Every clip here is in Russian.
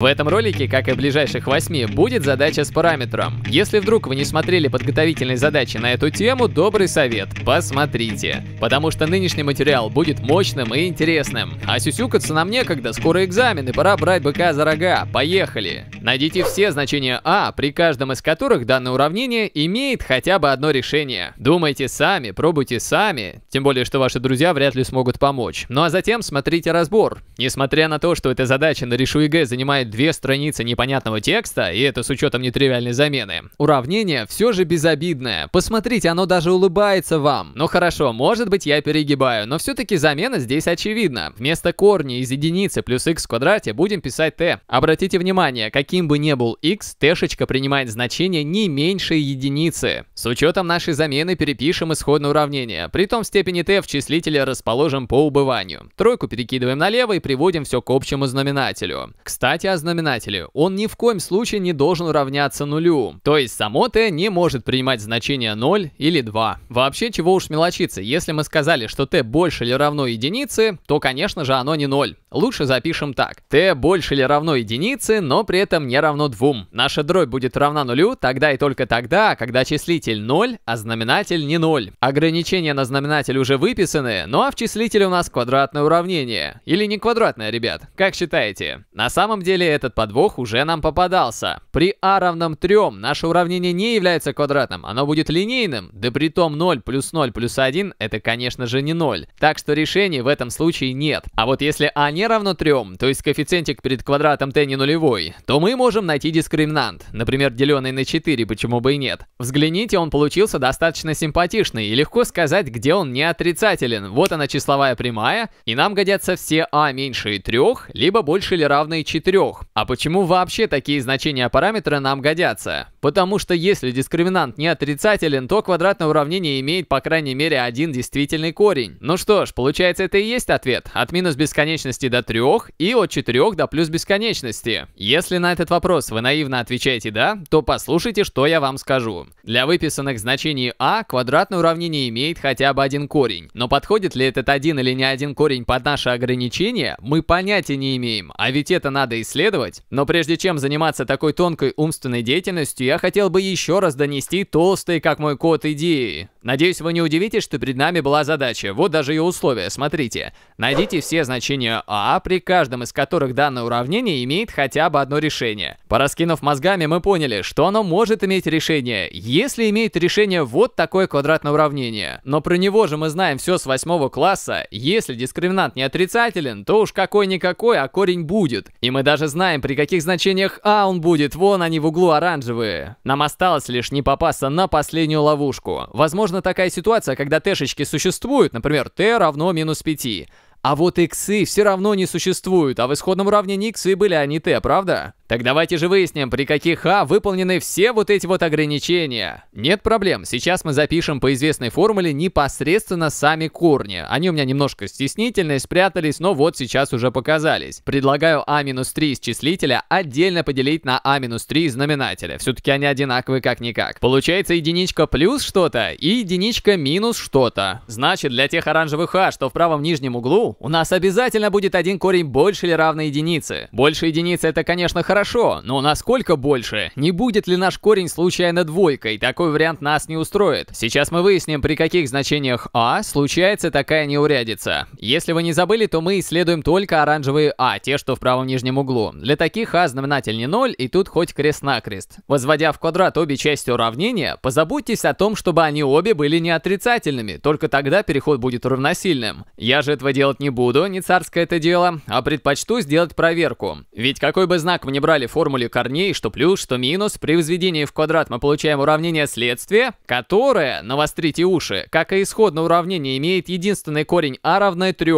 В этом ролике, как и в ближайших восьми, будет задача с параметром. Если вдруг вы не смотрели подготовительные задачи на эту тему, добрый совет – посмотрите. Потому что нынешний материал будет мощным и интересным. А сюсюкаться нам некогда, скоро экзамены, пора брать быка за рога. Поехали! Найдите все значения А, при каждом из которых данное уравнение имеет хотя бы одно решение. Думайте сами, пробуйте сами, тем более, что ваши друзья вряд ли смогут помочь. Ну а затем смотрите разбор. Несмотря на то, что эта задача на решу ЕГЭ занимает писать две страницы непонятного текста, и это с учетом нетривиальной замены. Уравнение все же безобидное. Посмотрите, оно даже улыбается вам. Ну хорошо, может быть я перегибаю, но все-таки замена здесь очевидна. Вместо корня из единицы плюс x в квадрате будем писать t. Обратите внимание, каким бы ни был x, t-шечка принимает значение не меньше единицы. С учетом нашей замены перепишем исходное уравнение. Притом в степени t в числителе расположим по убыванию. Тройку перекидываем налево и приводим все к общему знаменателю. Кстати, о знаменателе, он ни в коем случае не должен равняться нулю. То есть само т не может принимать значение 0 или 2. Вообще, чего уж мелочиться, если мы сказали, что т больше или равно единице, то, конечно же, оно не 0. Лучше запишем так. т больше или равно единице, но при этом не равно 2. Наша дробь будет равна нулю тогда и только тогда, когда числитель 0, а знаменатель не 0. Ограничения на знаменатель уже выписаны, ну а в числителе у нас квадратное уравнение. Или не квадратное, ребят, как считаете? На самом деле этот подвох уже нам попадался. При а равном 3 наше уравнение не является квадратным, оно будет линейным, да при том 0 плюс 0 плюс 1 это конечно же не 0. Так что решений в этом случае нет. А вот если а не равно 3, то есть коэффициентик перед квадратом t не нулевой, то мы можем найти дискриминант, например, деленный на 4, почему бы и нет. Взгляните, он получился достаточно симпатичный и легко сказать, где он не отрицателен. Вот она числовая прямая, и нам годятся все а меньше 3, либо больше или равные 4 двух. А почему вообще такие значения параметра нам годятся? Потому что если дискриминант не отрицателен, то квадратное уравнение имеет по крайней мере один действительный корень. Ну что ж, получается это и есть ответ. От минус бесконечности до 3 и от 4 до плюс бесконечности. Если на этот вопрос вы наивно отвечаете «да», то послушайте, что я вам скажу. Для выписанных значений а квадратное уравнение имеет хотя бы один корень. Но подходит ли этот один или не один корень под наши ограничения, мы понятия не имеем. А ведь это надо исследовать исследовать, но прежде чем заниматься такой тонкой умственной деятельностью, я хотел бы еще раз донести толстые, как мой кот, идеи. Надеюсь, вы не удивитесь, что перед нами была задача. Вот даже ее условия. Смотрите. Найдите все значения А, при каждом из которых данное уравнение имеет хотя бы одно решение. Пораскинув мозгами, мы поняли, что оно может иметь решение, если имеет решение вот такое квадратное уравнение. Но про него же мы знаем все с восьмого класса. Если дискриминант не отрицателен, то уж какой-никакой, а корень будет. И мы даже знаем, при каких значениях А он будет. Вон они в углу оранжевые. Нам осталось лишь не попасться на последнюю ловушку. Возможно, возможна такая ситуация, когда тэшечки существуют, например, t равно минус 5. А вот иксы все равно не существуют, а в исходном уравнении иксы были, а не правда? Так давайте же выясним, при каких а выполнены все вот эти вот ограничения. Нет проблем, сейчас мы запишем по известной формуле непосредственно сами корни. Они у меня немножко стеснительные, спрятались, но вот сейчас уже показались. Предлагаю а-3 из числителя отдельно поделить на а-3 из знаменателя. Все-таки они одинаковые как-никак. Получается единичка плюс что-то и единичка минус что-то. Значит, для тех оранжевых а, что в правом нижнем углу, у нас обязательно будет один корень больше или равный единице. Больше единицы это, конечно, хорошо, но насколько больше? Не будет ли наш корень случайно двойкой? Такой вариант нас не устроит. Сейчас мы выясним, при каких значениях А случается такая неурядица. Если вы не забыли, то мы исследуем только оранжевые А, те, что в правом нижнем углу. Для таких А знаменатель не 0, и тут хоть крест-накрест. Возводя в квадрат обе части уравнения, позаботьтесь о том, чтобы они обе были не отрицательными, только тогда переход будет равносильным. Я же этого делать делать не буду, не царское это дело, а предпочту сделать проверку. Ведь какой бы знак мы не брали в формуле корней, что плюс, что минус, при возведении в квадрат мы получаем уравнение следствия, которое, навострите уши, как и исходное уравнение имеет единственный корень а равное 3,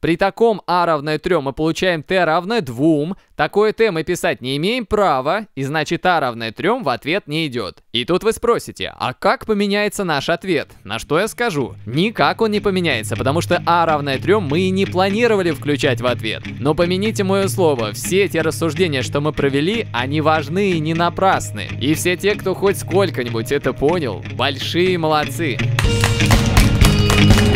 при таком а равное 3 мы получаем т равное 2. Такое т мы писать не имеем права, и значит а равное 3 в ответ не идет. И тут вы спросите, а как поменяется наш ответ? На что я скажу? Никак он не поменяется, потому что а равное 3 мы и не планировали включать в ответ. Но помяните мое слово, все эти рассуждения, что мы провели, они важны и не напрасны. И все те, кто хоть сколько-нибудь это понял, большие молодцы. Thank you